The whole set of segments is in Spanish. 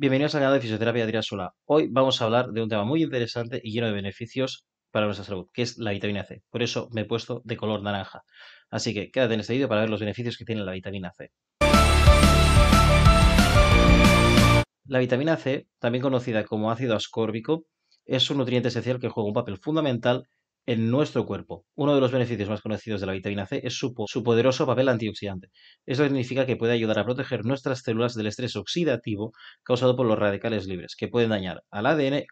Bienvenidos al canal de Fisioterapia Adrián Hoy vamos a hablar de un tema muy interesante y lleno de beneficios para nuestra salud, que es la vitamina C. Por eso me he puesto de color naranja. Así que quédate en este vídeo para ver los beneficios que tiene la vitamina C. La vitamina C, también conocida como ácido ascórbico, es un nutriente esencial que juega un papel fundamental en nuestro cuerpo. Uno de los beneficios más conocidos de la vitamina C es su, poderoso papel antioxidante. Esto significa que puede ayudar a proteger nuestras células del estrés oxidativo causado por los radicales libres, que pueden dañar al ADN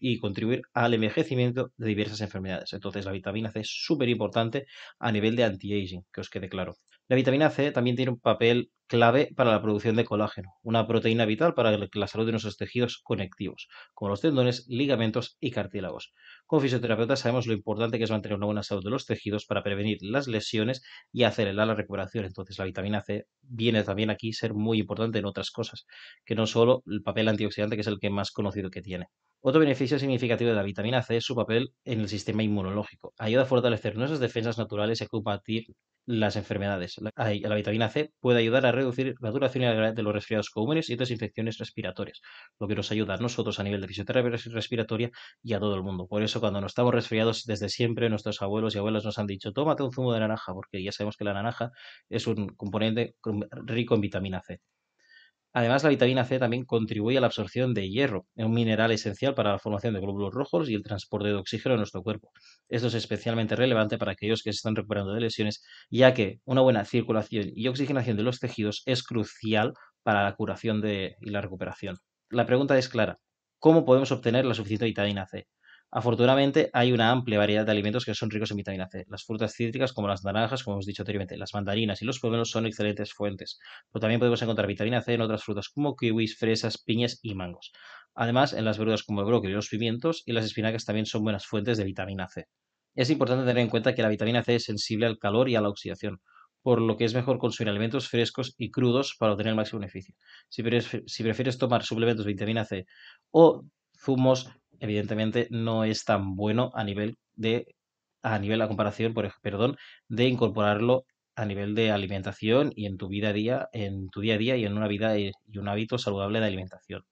y contribuir al envejecimiento de diversas enfermedades. Entonces la vitamina C es súper importante a nivel de anti-aging, que os quede claro. La vitamina C también tiene un papel clave para la producción de colágeno, una proteína vital para la salud de nuestros tejidos conectivos, como los tendones, ligamentos y cartílagos. Como fisioterapeutas sabemos lo importante que es mantener una buena salud de los tejidos para prevenir las lesiones y acelerar la recuperación. Entonces la vitamina C viene también aquí a ser muy importante en otras cosas, que no solo el papel antioxidante, que es el que más conocido que tiene. Otro beneficio significativo de la vitamina C es su papel en el sistema inmunológico. Ayuda a fortalecer nuestras defensas naturales y a combatir las enfermedades. La, vitamina C puede ayudar a reducir la duración de los resfriados comunes y otras infecciones respiratorias, lo que nos ayuda a nosotros a nivel de fisioterapia respiratoria y a todo el mundo. Por eso cuando nos estamos resfriados desde siempre nuestros abuelos y abuelas nos han dicho tómate un zumo de naranja porque ya sabemos que la naranja es un componente rico en vitamina C. Además, la vitamina C también contribuye a la absorción de hierro, un mineral esencial para la formación de glóbulos rojos y el transporte de oxígeno en nuestro cuerpo. Esto es especialmente relevante para aquellos que se están recuperando de lesiones, ya que una buena circulación y oxigenación de los tejidos es crucial para la curación y la recuperación. La pregunta es clara, ¿cómo podemos obtener la suficiente vitamina C? Afortunadamente, hay una amplia variedad de alimentos que son ricos en vitamina C. Las frutas cítricas, como las naranjas, como hemos dicho anteriormente, las mandarinas y los pomelos son excelentes fuentes, pero también podemos encontrar vitamina C en otras frutas como kiwis, fresas, piñas y mangos. Además, en las verduras como el brócoli, los pimientos y las espinacas también son buenas fuentes de vitamina C. Es importante tener en cuenta que la vitamina C es sensible al calor y a la oxidación, por lo que es mejor consumir alimentos frescos y crudos para obtener el máximo beneficio. Si si prefieres tomar suplementos de vitamina C o zumos, evidentemente no es tan bueno a nivel de a nivel la comparación, por, perdón, de incorporarlo a nivel de alimentación y en tu vida a día, en tu día a día y en una vida eh, y un hábito saludable de alimentación.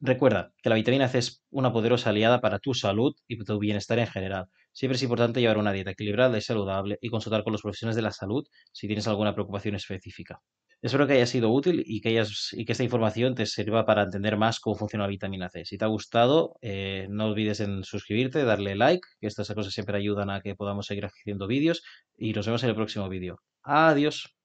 Recuerda que la vitamina C es una poderosa aliada para tu salud y tu bienestar en general. Siempre es importante llevar una dieta equilibrada y saludable y consultar con los profesionales de la salud si tienes alguna preocupación específica. Espero que haya sido útil y que, esta información te sirva para entender más cómo funciona la vitamina C. Si te ha gustado, eh, no olvides en suscribirte, darle like, que estas cosas siempre ayudan a que podamos seguir haciendo vídeos y nos vemos en el próximo vídeo. Adiós.